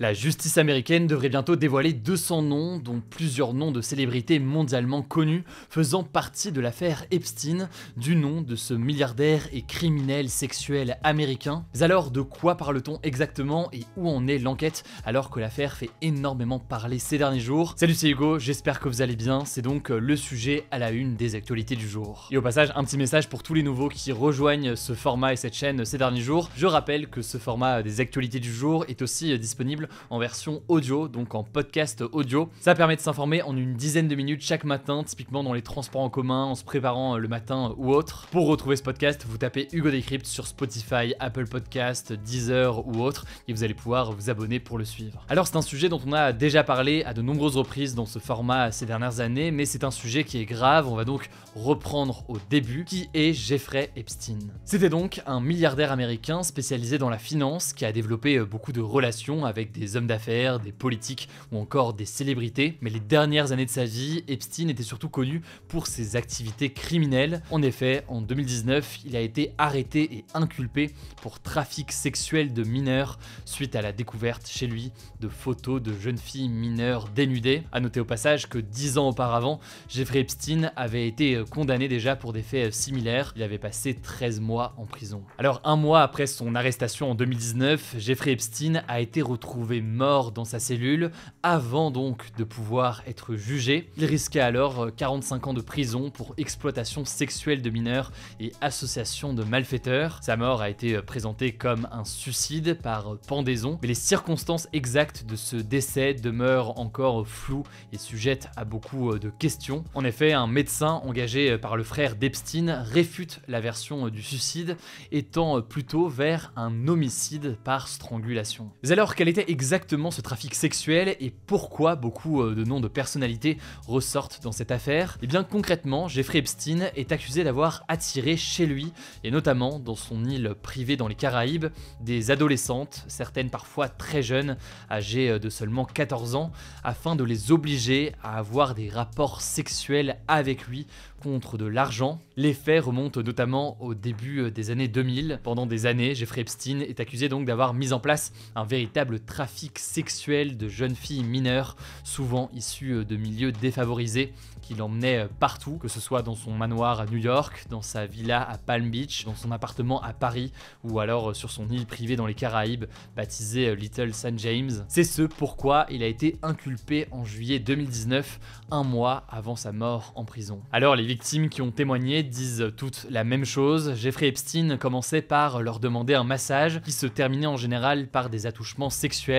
La justice américaine devrait bientôt dévoiler 200 noms, dont plusieurs noms de célébrités mondialement connues, faisant partie de l'affaire Epstein, du nom de ce milliardaire et criminel sexuel américain. Mais alors, de quoi parle-t-on exactement et où en est l'enquête, alors que l'affaire fait énormément parler ces derniers jours Salut, c'est Hugo, j'espère que vous allez bien, c'est donc euh, le sujet à la une des actualités du jour. Et au passage, un petit message pour tous les nouveaux qui rejoignent ce format et cette chaîne ces derniers jours. Je rappelle que ce format des actualités du jour est aussi euh, disponible en version audio, donc en podcast audio. Ça permet de s'informer en une dizaine de minutes chaque matin, typiquement dans les transports en commun, en se préparant euh, le matin euh, ou autre. Pour retrouver ce podcast, vous tapez Hugo Décrypte sur Spotify, Apple Podcast, Deezer ou autre, et vous allez pouvoir vous abonner pour le suivre. Alors c'est un sujet dont on a déjà parlé à de nombreuses reprises dans ce format ces dernières années, mais c'est un sujet qui est grave, on va donc reprendre au début, qui est Jeffrey Epstein. C'était donc un milliardaire américain spécialisé dans la finance qui a développé euh, beaucoup de relations avec des hommes d'affaires, des politiques ou encore des célébrités, mais les dernières années de sa vie, Epstein était surtout connu pour ses activités criminelles. En effet, en 2019, il a été arrêté et inculpé pour trafic sexuel de mineurs suite à la découverte chez lui de photos de jeunes filles mineures dénudées. A noter au passage que dix ans auparavant, Jeffrey Epstein avait été euh, condamné déjà pour des faits euh, similaires. Il avait passé 13 mois en prison. Alors un mois après son arrestation en 2019, Jeffrey Epstein a été retrouvé mort dans sa cellule avant donc de pouvoir être jugé. Il risquait alors 45 euh, ans de prison pour exploitation sexuelle de mineurs et association de malfaiteurs. Sa mort a été euh, présentée comme un suicide par euh, pendaison, mais les circonstances exactes de ce décès demeurent encore floues et sujettes à beaucoup de questions. En effet, un médecin engagé par le frère d'Epstein réfute la version du suicide, étant plutôt vers un homicide par strangulation. Mais alors quelle était exactement ce trafic sexuel et pourquoi beaucoup euh, de noms de personnalités ressortent dans cette affaire Et eh bien concrètement, Jeffrey Epstein est accusé d'avoir attiré chez lui, et notamment dans son île privée dans les Caraïbes, des adolescentes, certaines parfois très jeunes, âgées euh, de seulement 14 ans, afin de les obliger à avoir des rapports sexuels avec lui contre de l'argent. Les faits remontent notamment au début euh, des années 2000. Pendant des années, Jeffrey Epstein est accusé donc d'avoir mis en place un véritable trafic trafic sexuel de jeunes filles mineures, souvent issues euh, de milieux défavorisés, qui l'emmenaient euh, partout, que ce soit dans son manoir à New York, dans sa villa à Palm Beach, dans son appartement à Paris, ou alors euh, sur son île privée dans les Caraïbes, baptisée Little St. James. C'est ce pourquoi il a été inculpé en juillet 2019, un mois avant sa mort en prison. Alors les victimes qui ont témoigné disent toutes la même chose. Jeffrey Epstein commençait par leur demander un massage, qui se terminait en général par des attouchements sexuels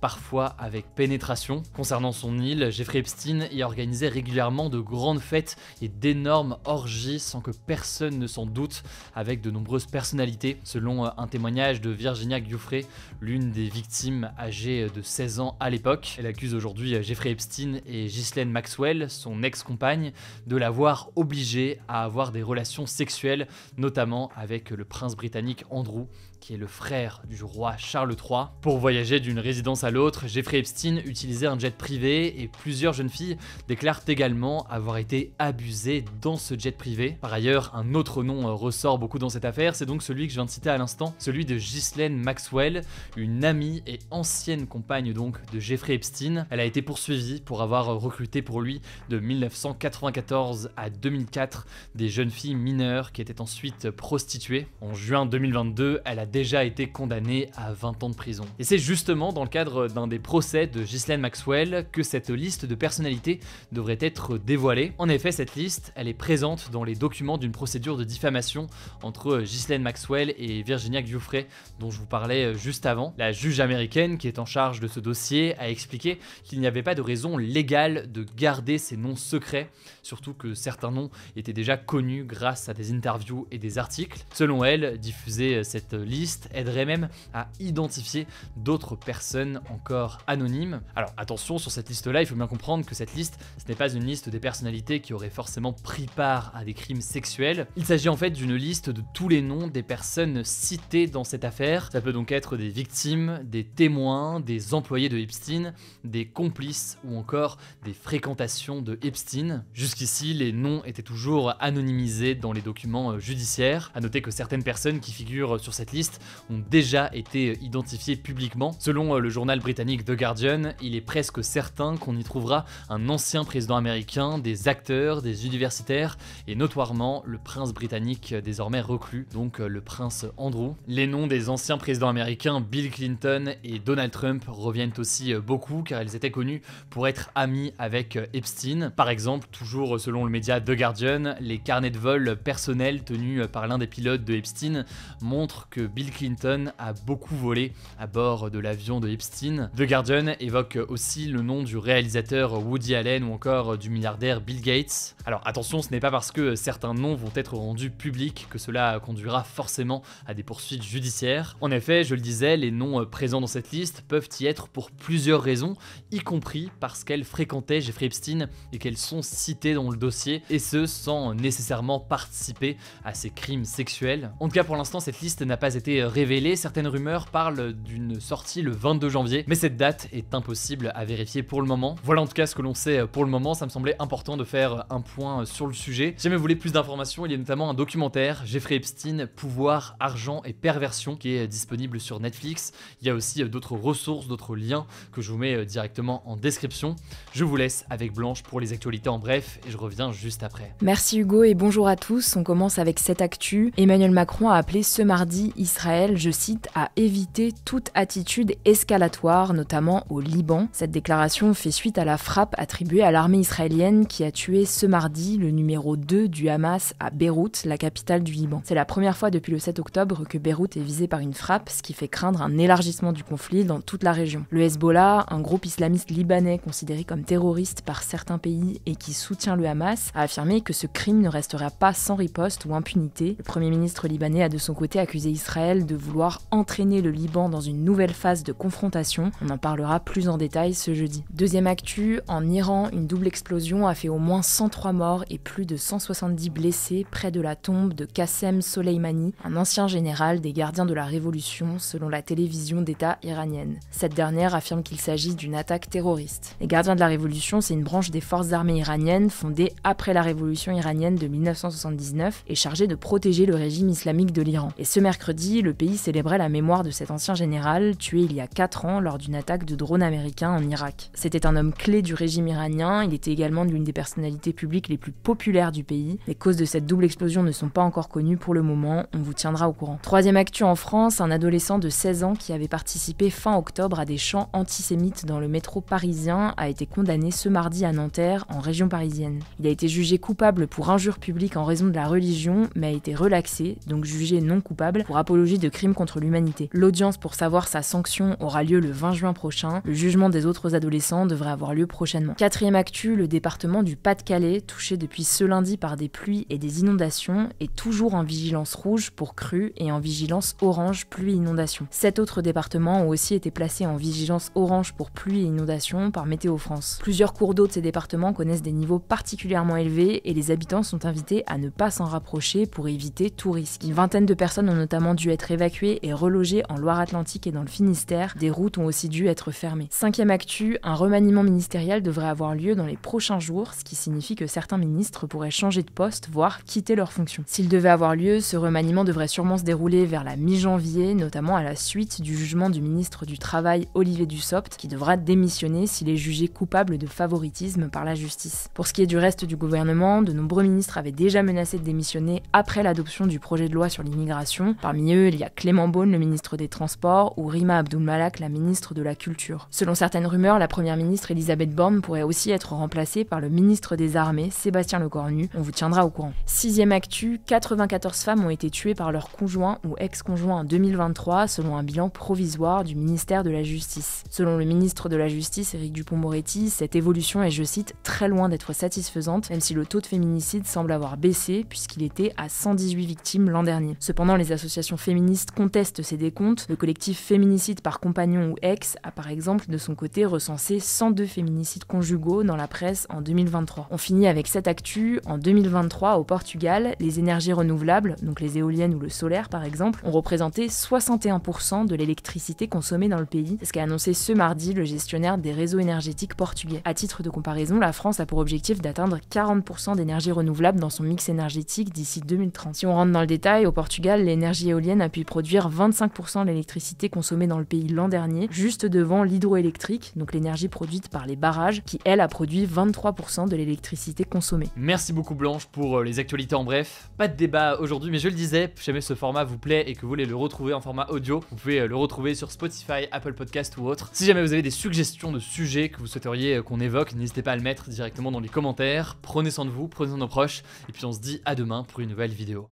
parfois avec pénétration. Concernant son île, Jeffrey Epstein y organisait régulièrement de grandes fêtes et d'énormes orgies sans que personne ne s'en doute, avec de nombreuses personnalités. Selon euh, un témoignage de Virginia Giuffre, l'une des victimes âgée de 16 ans à l'époque, elle accuse aujourd'hui euh, Jeffrey Epstein et Ghislaine Maxwell, son ex-compagne, de l'avoir obligée à avoir des relations sexuelles, notamment avec le prince britannique Andrew, qui est le frère du roi Charles III. Pour voyager d'une résidence à l'autre, Jeffrey Epstein utilisait un jet privé et plusieurs jeunes filles déclarent également avoir été abusées dans ce jet privé. Par ailleurs, un autre nom euh, ressort beaucoup dans cette affaire, c'est donc celui que je viens de citer à l'instant, celui de Ghislaine Maxwell, une amie et ancienne compagne donc de Jeffrey Epstein. Elle a été poursuivie pour avoir recruté pour lui de 1994 à 2004 des jeunes filles mineures qui étaient ensuite prostituées. En juin 2022, elle a déjà été condamné à 20 ans de prison. Et c'est justement dans le cadre d'un des procès de Ghislaine Maxwell que cette liste de personnalités devrait être dévoilée. En effet, cette liste, elle est présente dans les documents d'une procédure de diffamation entre Ghislaine Maxwell et Virginia Giuffre, dont je vous parlais juste avant. La juge américaine qui est en charge de ce dossier a expliqué qu'il n'y avait pas de raison légale de garder ces noms secrets, surtout que certains noms étaient déjà connus grâce à des interviews et des articles. Selon elle, diffuser cette liste aiderait même à identifier d'autres personnes encore anonymes. Alors attention, sur cette liste-là, il faut bien comprendre que cette liste, ce n'est pas une liste des personnalités qui auraient forcément pris part à des crimes sexuels. Il s'agit en fait d'une liste de tous les noms des personnes citées dans cette affaire. Ça peut donc être des victimes, des témoins, des employés de Epstein, des complices ou encore des fréquentations de Epstein. Jusqu'ici, les noms étaient toujours anonymisés dans les documents euh, judiciaires. A noter que certaines personnes qui figurent sur cette liste ont déjà été identifiés publiquement. Selon euh, le journal britannique The Guardian, il est presque certain qu'on y trouvera un ancien président américain, des acteurs, des universitaires et notoirement le prince britannique désormais reclus, donc euh, le prince Andrew. Les noms des anciens présidents américains Bill Clinton et Donald Trump reviennent aussi euh, beaucoup car ils étaient connus pour être amis avec Epstein. Par exemple, toujours selon le média The Guardian, les carnets de vol personnels tenus par l'un des pilotes de Epstein montrent que Bill Bill Clinton a beaucoup volé à bord de l'avion de Epstein. The Guardian évoque aussi le nom du réalisateur Woody Allen ou encore du milliardaire Bill Gates. Alors attention, ce n'est pas parce que certains noms vont être rendus publics que cela conduira forcément à des poursuites judiciaires. En effet, je le disais, les noms présents dans cette liste peuvent y être pour plusieurs raisons, y compris parce qu'elles fréquentaient Jeffrey Epstein et qu'elles sont citées dans le dossier, et ce sans nécessairement participer à ces crimes sexuels. En tout cas, pour l'instant, cette liste n'a pas été euh, révélé certaines rumeurs parlent d'une sortie le 22 janvier, mais cette date est impossible à vérifier pour le moment. Voilà en tout cas ce que l'on sait euh, pour le moment, ça me semblait important de faire euh, un point sur le sujet. Si jamais vous voulez plus d'informations, il y a notamment un documentaire, Jeffrey Epstein, Pouvoir, Argent et Perversion, qui est disponible sur Netflix. Il y a aussi d'autres ressources, d'autres liens que je vous mets directement en description. Je vous laisse avec Blanche pour les actualités en bref et je reviens juste après. Merci Hugo et bonjour à tous. On commence avec cette actu. Emmanuel Macron a appelé ce mardi ici Israël, je cite, a évité toute attitude escalatoire, notamment au Liban. Cette déclaration fait suite à la frappe attribuée à l'armée israélienne qui a tué ce mardi le numéro 2 du Hamas à Beyrouth, la capitale du Liban. C'est la première fois depuis le 7 octobre que Beyrouth est visée par une frappe, ce qui fait craindre un élargissement du conflit dans toute la région. Le Hezbollah, un groupe islamiste libanais considéré comme terroriste par certains pays et qui soutient le Hamas, a affirmé que ce crime ne restera pas sans riposte ou impunité. Le premier ministre libanais a de son côté accusé Israël de vouloir entraîner le Liban dans une nouvelle phase de confrontation. On en parlera plus en détail ce jeudi. Deuxième actu, en Iran, une double explosion a fait au moins 103 morts et plus de 170 blessés près de la tombe de Qassem Soleimani, un ancien général des gardiens de la révolution selon la télévision d'État iranienne. Cette dernière affirme qu'il s'agit d'une attaque terroriste. Les gardiens de la révolution, c'est une branche des forces armées iraniennes fondée après la révolution iranienne de 1979 et chargée de protéger le régime islamique de l'Iran. Et ce mercredi, le pays célébrait la mémoire de cet ancien général tué il y a 4 ans lors d'une attaque de drones américains en Irak. C'était un homme clé du régime iranien, il était également l'une des personnalités publiques les plus populaires du pays. Les causes de cette double explosion ne sont pas encore connues pour le moment, on vous tiendra au courant. Troisième actu en France, un adolescent de 16 ans qui avait participé fin octobre à des chants antisémites dans le métro parisien a été condamné ce mardi à Nanterre, en région parisienne. Il a été jugé coupable pour injure publique en raison de la religion, mais a été relaxé, donc jugé non coupable pour apologie de crimes contre l'humanité. L'audience pour savoir sa sanction aura lieu le 20 juin prochain. Le jugement des autres adolescents devrait avoir lieu prochainement. Quatrième actu, le département du Pas-de-Calais, touché depuis ce lundi par des pluies et des inondations, est toujours en vigilance rouge pour crues et en vigilance orange pluie-inondation. Sept autres départements ont aussi été placés en vigilance orange pour pluie et inondation par Météo France. Plusieurs cours d'eau de ces départements connaissent des niveaux particulièrement élevés et les habitants sont invités à ne pas s'en rapprocher pour éviter tout risque. Une vingtaine de personnes ont notamment dû être évacués et relogés en Loire-Atlantique et dans le Finistère. Des routes ont aussi dû être fermées. Cinquième actu, un remaniement ministériel devrait avoir lieu dans les prochains jours, ce qui signifie que certains ministres pourraient changer de poste, voire quitter leur fonction. S'il devait avoir lieu, ce remaniement devrait sûrement se dérouler vers la mi-janvier, notamment à la suite du jugement du ministre du Travail Olivier Dussopt, qui devra démissionner s'il est jugé coupable de favoritisme par la justice. Pour ce qui est du reste du gouvernement, de nombreux ministres avaient déjà menacé de démissionner après l'adoption du projet de loi sur l'immigration, parmi eux il y a Clément Beaune, le ministre des Transports, ou Rima Malak la ministre de la Culture. Selon certaines rumeurs, la première ministre Elisabeth Borne pourrait aussi être remplacée par le ministre des Armées, Sébastien Lecornu. On vous tiendra au courant. Sixième actu, 94 femmes ont été tuées par leur conjoint ou ex-conjoint en 2023, selon un bilan provisoire du ministère de la Justice. Selon le ministre de la Justice, Éric Dupont-Moretti, cette évolution est, je cite, très loin d'être satisfaisante, même si le taux de féminicide semble avoir baissé, puisqu'il était à 118 victimes l'an dernier. Cependant, les associations féministes féministes contestent ces décomptes. Le collectif Féminicide par compagnon ou ex a par exemple de son côté recensé 102 féminicides conjugaux dans la presse en 2023. On finit avec cette actu. En 2023, au Portugal, les énergies renouvelables, donc les éoliennes ou le solaire par exemple, ont représenté 61% de l'électricité consommée dans le pays. ce qu'a annoncé ce mardi le gestionnaire des réseaux énergétiques portugais. À titre de comparaison, la France a pour objectif d'atteindre 40% d'énergie renouvelable dans son mix énergétique d'ici 2030. Si on rentre dans le détail, au Portugal, l'énergie éolienne a pu produire 25% de l'électricité consommée dans le pays l'an dernier, juste devant l'hydroélectrique, donc l'énergie produite par les barrages, qui elle a produit 23% de l'électricité consommée. Merci beaucoup Blanche pour euh, les actualités en bref. Pas de débat aujourd'hui, mais je le disais, si jamais ce format vous plaît et que vous voulez le retrouver en format audio, vous pouvez euh, le retrouver sur Spotify, Apple Podcast ou autre. Si jamais vous avez des suggestions de sujets que vous souhaiteriez euh, qu'on évoque, n'hésitez pas à le mettre directement dans les commentaires. Prenez soin de vous, prenez soin de nos proches, et puis on se dit à demain pour une nouvelle vidéo.